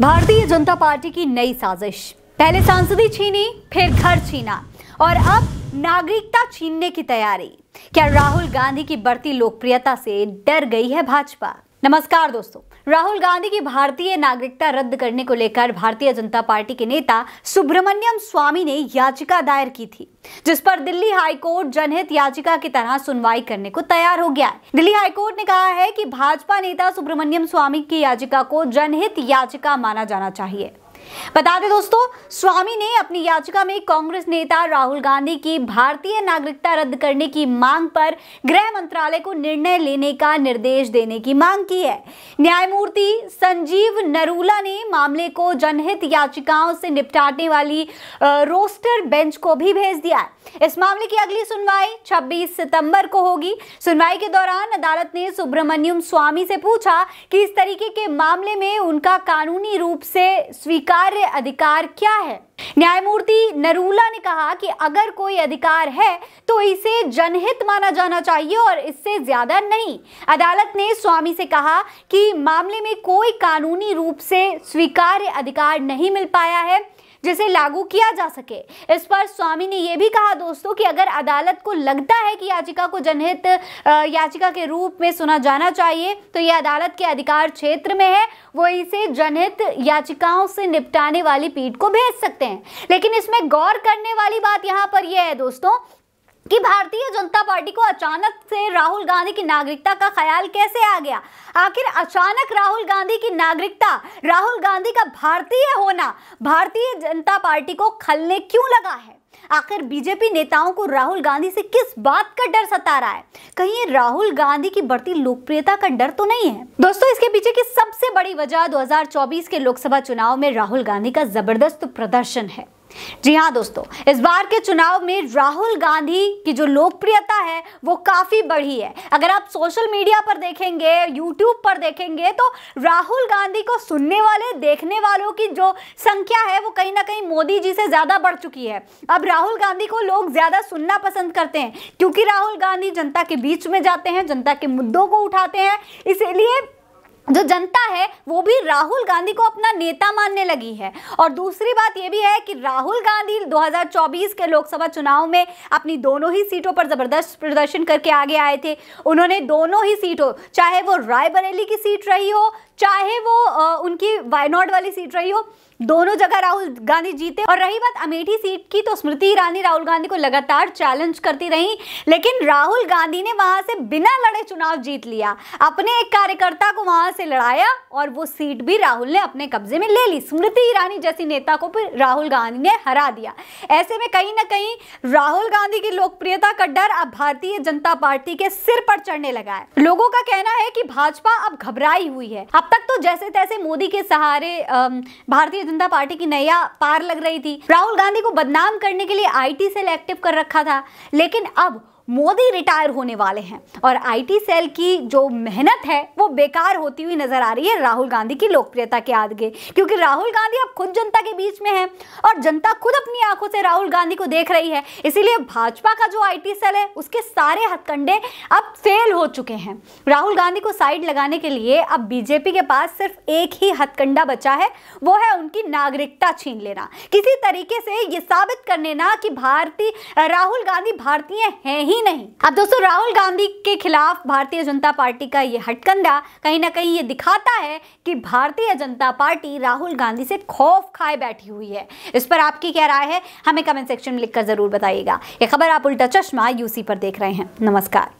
भारतीय जनता पार्टी की नई साजिश पहले सांसदी छीनी फिर घर छीना और अब नागरिकता छीनने की तैयारी क्या राहुल गांधी की बढ़ती लोकप्रियता से डर गई है भाजपा नमस्कार दोस्तों राहुल गांधी की भारतीय नागरिकता रद्द करने को लेकर भारतीय जनता पार्टी के नेता सुब्रमण्यम स्वामी ने याचिका दायर की थी जिस पर दिल्ली हाईकोर्ट जनहित याचिका की तरह सुनवाई करने को तैयार हो गया है दिल्ली हाईकोर्ट ने कहा है कि भाजपा नेता सुब्रमण्यम स्वामी की याचिका को जनहित याचिका माना जाना चाहिए बता दें दोस्तों स्वामी ने अपनी याचिका में कांग्रेस नेता राहुल गांधी की भारतीय नागरिकता रद्द करने की मांग पर गृह मंत्रालय को निर्णय लेने का निर्देश देने की मांग की है न्यायमूर्ति संजीव नरूला ने मामले को जनहित याचिकाओं से निपटाने वाली रोस्टर बेंच को भी भेज दिया है इस मामले की अगली सुनवाई 26 सितंबर को होगी सुनवाई के दौरान अदालत ने सुब्रमण्यम स्वामी से पूछा कि इस तरीके के मामले में उनका कानूनी रूप से स्वीकार कार्य अधिकार क्या है न्यायमूर्ति नरूला ने कहा कि अगर कोई अधिकार है तो इसे जनहित माना जाना चाहिए और इससे ज्यादा नहीं अदालत ने स्वामी से कहा कि मामले में कोई कानूनी रूप से स्वीकार्य अधिकार नहीं मिल पाया है जिसे लागू किया जा सके इस पर स्वामी ने यह भी कहा दोस्तों कि अगर अदालत को लगता है कि याचिका को जनहित याचिका के रूप में सुना जाना चाहिए तो यह अदालत के अधिकार क्षेत्र में है वो इसे जनहित याचिकाओं से निपटाने वाली पीठ को भेज सकते हैं लेकिन इसमें गौर करने वाली बात यहाँ पर यह है दोस्तों कि भारतीय जनता पार्टी को अचानक से राहुल गांधी की नागरिकता का ख्याल कैसे आ गया आखिर अचानक राहुल गांधी की नागरिकता राहुल गांधी का भारतीय होना भारतीय जनता पार्टी को खलने क्यों लगा है आखिर बीजेपी नेताओं को राहुल गांधी से किस बात का डर सता रहा है कहीं राहुल गांधी की बढ़ती लोकप्रियता का डर तो नहीं है दोस्तों इसके पीछे की सबसे बड़ी वजह 2024 के लोकसभा चुनाव में राहुल गांधी का जबरदस्त प्रदर्शन है जी हाँ दोस्तों इस बार के चुनाव में राहुल गांधी की जो लोकप्रियता है वो काफ़ी बढ़ी है अगर आप सोशल मीडिया पर देखेंगे यूट्यूब पर देखेंगे तो राहुल गांधी को सुनने वाले देखने वालों की जो संख्या है वो कहीं ना कहीं मोदी जी से ज़्यादा बढ़ चुकी है अब राहुल गांधी को लोग ज़्यादा सुनना पसंद करते हैं क्योंकि राहुल गांधी जनता के बीच में जाते हैं जनता के मुद्दों को उठाते हैं इसीलिए जो जनता है वो भी राहुल गांधी को अपना नेता मानने लगी है और दूसरी बात ये भी है कि राहुल गांधी 2024 के लोकसभा चुनाव में अपनी दोनों ही सीटों पर ज़बरदस्त प्रदर्शन करके आगे आए थे उन्होंने दोनों ही सीटों चाहे वो रायबरेली की सीट रही हो चाहे वायनॉट वाली सीट रही हो दोनों जगह राहुल गांधी जीते और रही बात अमेठी सीट की तो स्मृति ईरानी राहुल गांधी को लगातार चैलेंज करती रही लेकिन राहुल गांधी ने वहां से बिना लड़े चुनाव जीत लिया अपने एक कार्यकर्ता को वहां से लड़ाया और वो सीट भी राहुल ने अपने कब्जे में ले ली स्मृति ईरानी जैसी नेता को फिर राहुल गांधी ने हरा दिया ऐसे में कहीं ना कहीं राहुल गांधी की लोकप्रियता का डर अब भारतीय जनता पार्टी के सिर पर चढ़ने लगा है लोगों का कहना है कि भाजपा अब घबराई हुई है अब तक तो जैसे तैसे मोदी के साथ सहारे भारतीय जनता पार्टी की नया पार लग रही थी राहुल गांधी को बदनाम करने के लिए आईटी सेल एक्टिव कर रखा था लेकिन अब मोदी रिटायर होने वाले हैं और आईटी सेल की जो मेहनत है वो बेकार होती हुई नजर आ रही है राहुल गांधी की लोकप्रियता के आगे क्योंकि राहुल गांधी अब खुद जनता के बीच में है और जनता खुद अपनी आंखों से राहुल गांधी को देख रही है इसीलिए भाजपा का जो आई सेल है उसके सारे हथकंडे अब फेल हो चुके हैं राहुल गांधी को साइड लगाने के लिए अब बीजेपी के पास सिर्फ एक ही हथकंडा बचा है वो है उनकी नागरिकता छीन लेना किसी तरीके से ये साबित करने ना कि भारतीय राहुल गांधी भारतीय हैं ही ही नहीं अब दोस्तों राहुल गांधी के खिलाफ भारतीय जनता पार्टी का ये हटकंडा कहीं ना कहीं ये दिखाता है कि भारतीय जनता पार्टी राहुल गांधी से खौफ खाए बैठी हुई है इस पर आपकी क्या राय है हमें कमेंट सेक्शन में लिखकर जरूर बताइएगा ये खबर आप उल्टा चश्मा यूसी पर देख रहे हैं नमस्कार